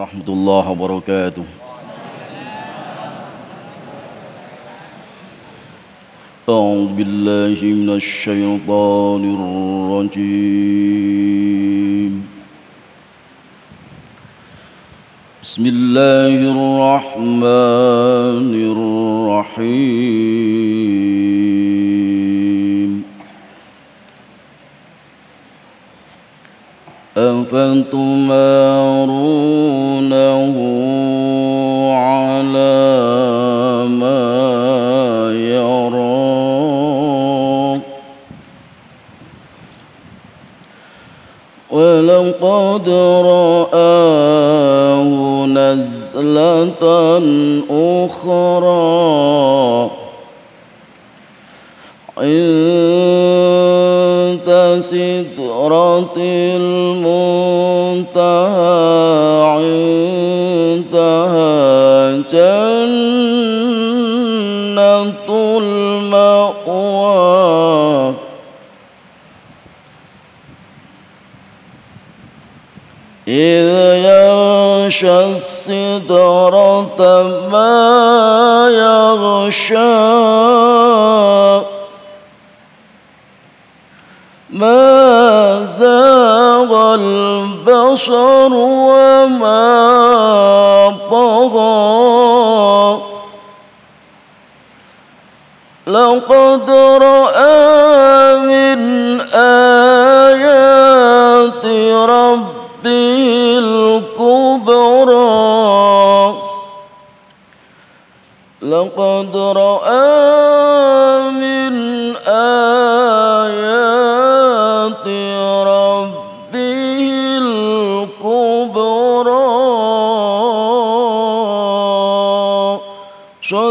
ورحمة الله وبركاته أعوذ بالله من الشيطان الرجيم بسم الله الرحمن الرحيم أفتمارونه على ما يرى ولقد رآه نزلة أخرى سدرة المنتهى عندها جنة المأوى إذ يغشى السدرة ما يغشى بصر وما طغى لقد رأى من آيات ربه الكبرى لقد رأى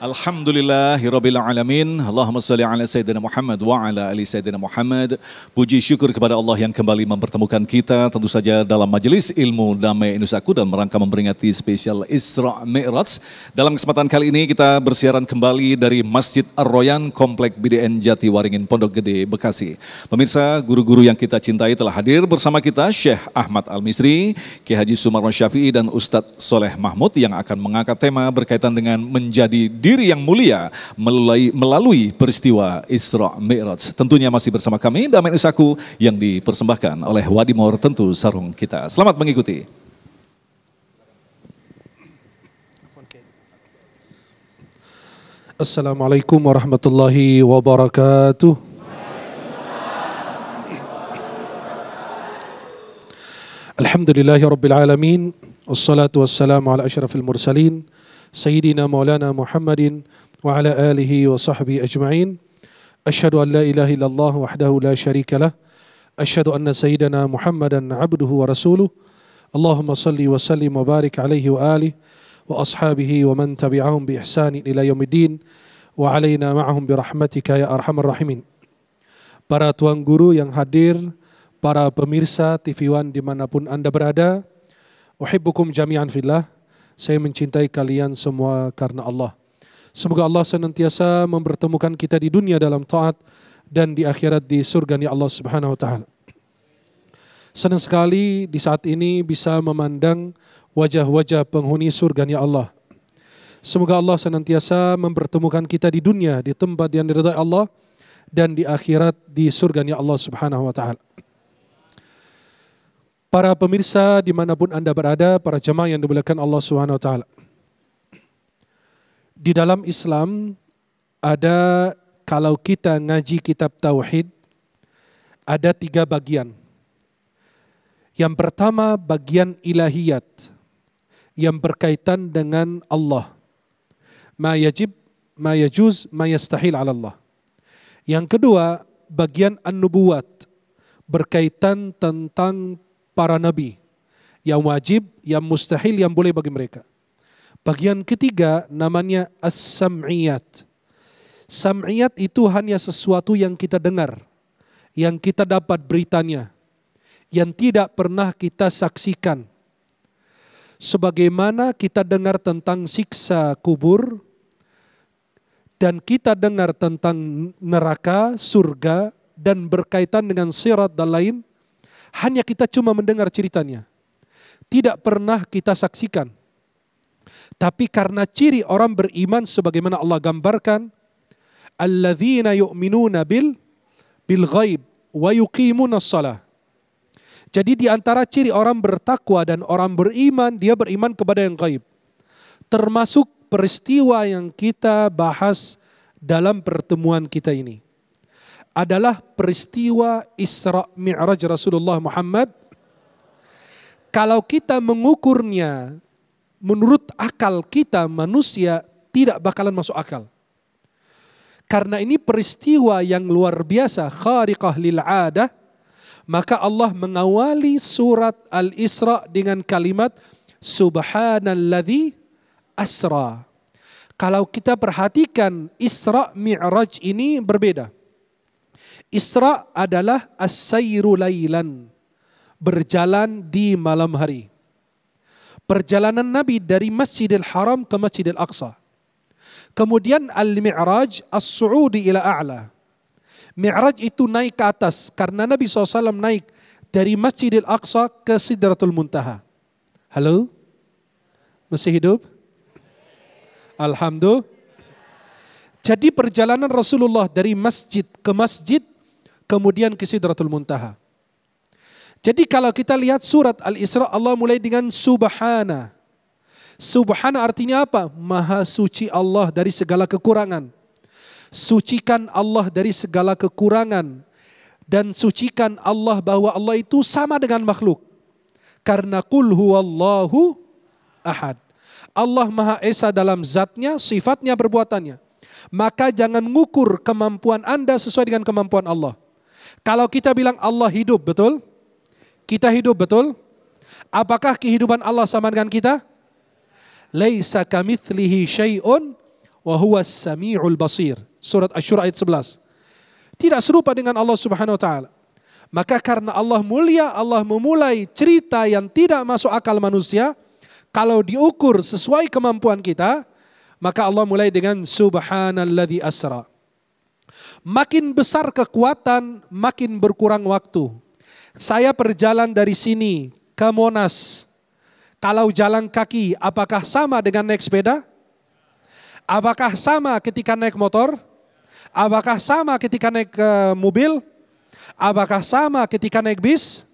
Alhamdulillahirabbil alamin. Allahumma salli ala sayyidina Muhammad wa ala ali sayyidina Muhammad. Puji syukur kepada Allah yang kembali mempertemukan kita tentu saja dalam majelis ilmu Damai Nusaku dan merangka memperingati spesial Isra Mi'raj. Dalam kesempatan kali ini kita bersiaran kembali dari Masjid Ar-Royan Komplek BDN Jati Waringin Pondok Gede Bekasi. Pemirsa, guru-guru yang kita cintai telah hadir bersama kita Syekh Ahmad Al-Misri, Ki Haji Sumarno Syafi'i dan Ustadz Soleh Mahmud yang akan mengangkat tema berkaitan dengan menjadi diri diri yang mulia melalui, melalui peristiwa Isra Mi'raj. Tentunya masih bersama kami damai Usaku yang dipersembahkan oleh Wadimor tentu sarung kita. Selamat mengikuti. Assalamualaikum warahmatullahi wabarakatuh. الحمد لله رب العالمين والصلاة والسلام سيدنا مولانا محمد وعلى آله وصحبه أجمعين أشهد أن لا إله إلا الله وحده لا شريك له أشهد أن سيدنا محمدا عبده ورسوله اللهم صل وسلم وبارك عليه وآله وأصحابه ومن تبعهم بإحسان إلى يوم الدين وعلينا معهم برحمتك يا ارحم الراحمين Para tuan guru yang hadir, para pemirsa TV One dimanapun Anda berada, uhibbukum jami'an fillah. Saya mencintai kalian semua karena Allah. Semoga Allah senantiasa mempertemukan kita di dunia dalam taat dan di akhirat di surganya Allah Subhanahu wa taala. Senang sekali di saat ini bisa memandang wajah-wajah penghuni surganya Allah. Semoga Allah senantiasa mempertemukan kita di dunia di tempat yang diridai Allah dan di akhirat di surganya Allah Subhanahu wa taala para pemirsa dimanapun Anda berada, para jemaah yang dimuliakan Allah Subhanahu wa taala. Di dalam Islam ada kalau kita ngaji kitab tauhid ada tiga bagian. Yang pertama bagian ilahiyat yang berkaitan dengan Allah. Ma yajib, ma yajuz, ma yastahil ala Allah. Yang kedua bagian an-nubuwat berkaitan tentang para nabi. Yang wajib, yang mustahil, yang boleh bagi mereka. Bagian ketiga namanya as-sam'iyat. Sam'iyat itu hanya sesuatu yang kita dengar, yang kita dapat beritanya, yang tidak pernah kita saksikan. Sebagaimana kita dengar tentang siksa kubur, dan kita dengar tentang neraka, surga, dan berkaitan dengan sirat dan lain, hanya kita cuma mendengar ceritanya. Tidak pernah kita saksikan. Tapi karena ciri orang beriman sebagaimana Allah gambarkan, alladzina yu'minuna bil bil ghaib wa yuqimuna shalah. Jadi di antara ciri orang bertakwa dan orang beriman, dia beriman kepada yang gaib. Termasuk peristiwa yang kita bahas dalam pertemuan kita ini adalah peristiwa Isra Mi'raj Rasulullah Muhammad. Kalau kita mengukurnya menurut akal kita manusia tidak bakalan masuk akal. Karena ini peristiwa yang luar biasa, khariqah lil adah, maka Allah mengawali surat Al-Isra dengan kalimat subhanalladzi asra. Kalau kita perhatikan Isra Mi'raj ini berbeda. Isra adalah as-sayru lailan, berjalan di malam hari. Perjalanan Nabi dari Masjidil Haram ke Masjidil Aqsa. Kemudian al-mi'raj as-su'udi ila a'la. Mi'raj itu naik ke atas karena Nabi SAW naik dari Masjidil Aqsa ke Sidratul Muntaha. Halo? Masih hidup? Alhamdulillah. Jadi perjalanan Rasulullah dari masjid ke masjid kemudian ke Sidratul Muntaha. Jadi kalau kita lihat surat Al-Isra Allah mulai dengan subhana. Subhana artinya apa? Maha suci Allah dari segala kekurangan. Sucikan Allah dari segala kekurangan dan sucikan Allah bahwa Allah itu sama dengan makhluk. Karena kulhu huwallahu ahad. Allah Maha Esa dalam zatnya, sifatnya, perbuatannya. Maka jangan mengukur kemampuan Anda sesuai dengan kemampuan Allah. Kalau kita bilang Allah hidup, betul? Kita hidup, betul? Apakah kehidupan Allah sama dengan kita? Laisa kamithlihi syai'un wa huwa samiul basir. Surat asy ayat 11. Tidak serupa dengan Allah Subhanahu wa taala. Maka karena Allah mulia, Allah memulai cerita yang tidak masuk akal manusia, kalau diukur sesuai kemampuan kita, maka Allah mulai dengan subhanalladzi asra. Makin besar kekuatan, makin berkurang waktu. Saya berjalan dari sini ke Monas. Kalau jalan kaki, apakah sama dengan naik sepeda? Apakah sama ketika naik motor? Apakah sama ketika naik eh, mobil? Apakah sama ketika naik bis?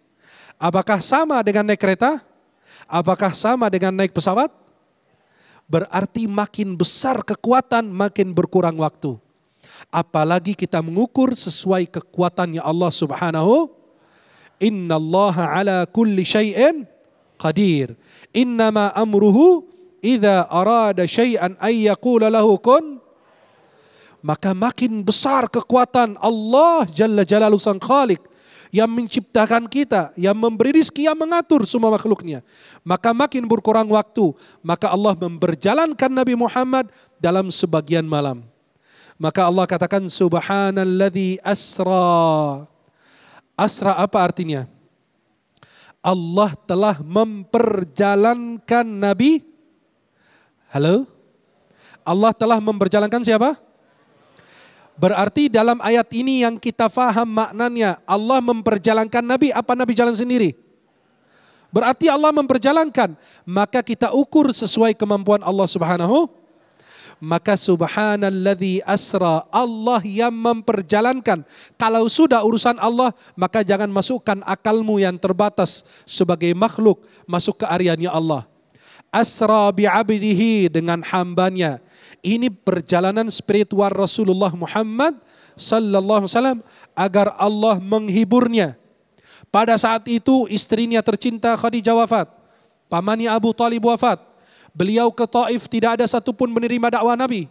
Apakah sama dengan naik kereta? Apakah sama dengan naik pesawat? Berarti makin besar kekuatan, makin berkurang waktu. Apalagi kita mengukur sesuai kekuatannya Allah subhanahu. Inna Allah ala kulli syai'in qadir. Innama amruhu idha arada syai'an ayyakula lahu kun. Maka makin besar kekuatan Allah Jalla Jalalu Sang Khalik yang menciptakan kita, yang memberi rizki, yang mengatur semua makhluknya. Maka makin berkurang waktu, maka Allah memberjalankan Nabi Muhammad dalam sebagian malam. Maka Allah katakan subhanalladzi asra. Asra apa artinya? Allah telah memperjalankan Nabi. Halo? Allah telah memperjalankan siapa? Berarti dalam ayat ini yang kita faham maknanya Allah memperjalankan Nabi apa Nabi jalan sendiri? Berarti Allah memperjalankan, maka kita ukur sesuai kemampuan Allah Subhanahu maka subhanalladzi asra Allah yang memperjalankan. Kalau sudah urusan Allah, maka jangan masukkan akalmu yang terbatas sebagai makhluk masuk ke areanya Allah. Asra bi'abdihi dengan hambanya. Ini perjalanan spiritual Rasulullah Muhammad sallallahu wasallam agar Allah menghiburnya. Pada saat itu istrinya tercinta Khadijah wafat. Pamannya Abu Talib wafat Beliau ke Taif tidak ada satupun menerima dakwah Nabi.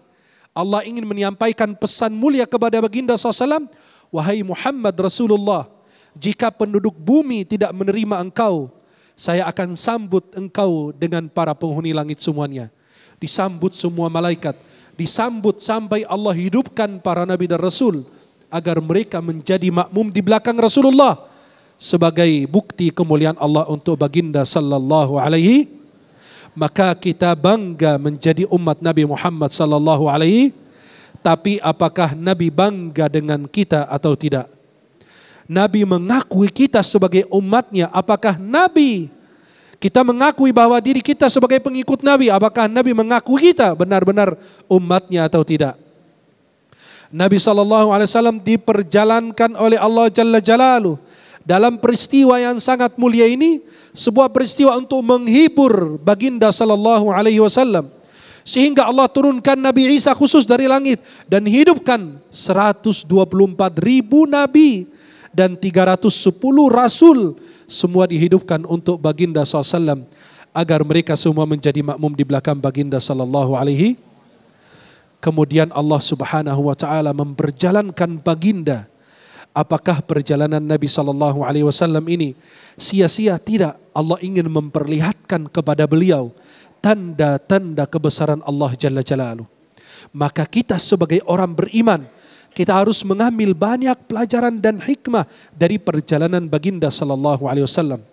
Allah ingin menyampaikan pesan mulia kepada baginda SAW. Wahai Muhammad Rasulullah, jika penduduk bumi tidak menerima engkau, saya akan sambut engkau dengan para penghuni langit semuanya. Disambut semua malaikat, disambut sampai Allah hidupkan para nabi dan rasul agar mereka menjadi makmum di belakang Rasulullah sebagai bukti kemuliaan Allah untuk baginda sallallahu alaihi maka kita bangga menjadi umat Nabi Muhammad sallallahu alaihi tapi apakah Nabi bangga dengan kita atau tidak? Nabi mengakui kita sebagai umatnya, apakah Nabi kita mengakui bahwa diri kita sebagai pengikut Nabi, apakah Nabi mengakui kita benar-benar umatnya atau tidak? Nabi Sallallahu Alaihi Wasallam diperjalankan oleh Allah Jalla Jalaluh dalam peristiwa yang sangat mulia ini sebuah peristiwa untuk menghibur baginda sallallahu alaihi wasallam sehingga Allah turunkan Nabi Isa khusus dari langit dan hidupkan 124 ribu nabi dan 310 rasul semua dihidupkan untuk baginda SAW agar mereka semua menjadi makmum di belakang baginda sallallahu alaihi kemudian Allah Subhanahu wa taala memperjalankan baginda apakah perjalanan Nabi Shallallahu Alaihi Wasallam ini sia-sia? Tidak, Allah ingin memperlihatkan kepada beliau tanda-tanda kebesaran Allah Jalla Jalaluh. Maka kita sebagai orang beriman, kita harus mengambil banyak pelajaran dan hikmah dari perjalanan baginda Shallallahu Alaihi Wasallam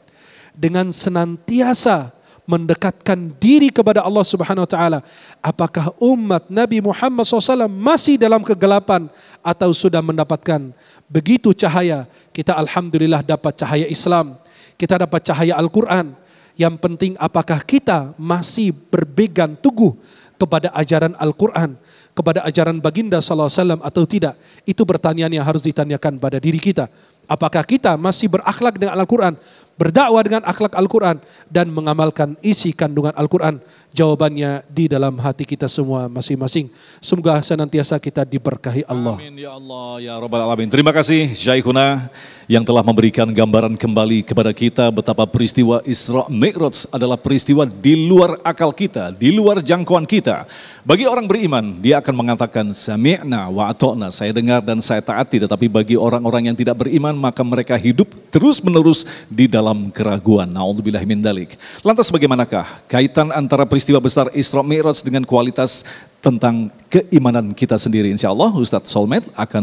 dengan senantiasa mendekatkan diri kepada Allah Subhanahu wa taala. Apakah umat Nabi Muhammad SAW masih dalam kegelapan atau sudah mendapatkan begitu cahaya? Kita alhamdulillah dapat cahaya Islam, kita dapat cahaya Al-Qur'an. Yang penting apakah kita masih berpegang teguh kepada ajaran Al-Qur'an, kepada ajaran Baginda sallallahu atau tidak? Itu pertanyaan yang harus ditanyakan pada diri kita. Apakah kita masih berakhlak dengan Al-Qur'an? berdakwah dengan akhlak Al-Quran, dan mengamalkan isi kandungan Al-Quran. Jawabannya di dalam hati kita semua masing-masing. Semoga senantiasa kita diberkahi Allah. Amin ya Allah ya Rabbal Alamin. Terima kasih Syaikhuna yang telah memberikan gambaran kembali kepada kita betapa peristiwa Isra Mi'raj adalah peristiwa di luar akal kita, di luar jangkauan kita. Bagi orang beriman, dia akan mengatakan sami'na wa atokna, saya dengar dan saya taati. Tetapi bagi orang-orang yang tidak beriman, maka mereka hidup terus-menerus di dalam dalam keraguan. Na'udzubillah min dalik. Lantas bagaimanakah kaitan antara peristiwa besar Isra Mi'raj dengan kualitas tentang keimanan kita sendiri. Insya Allah Ustadz Solmed akan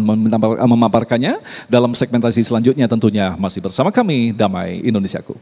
memaparkannya dalam segmentasi selanjutnya tentunya masih bersama kami Damai Indonesiaku.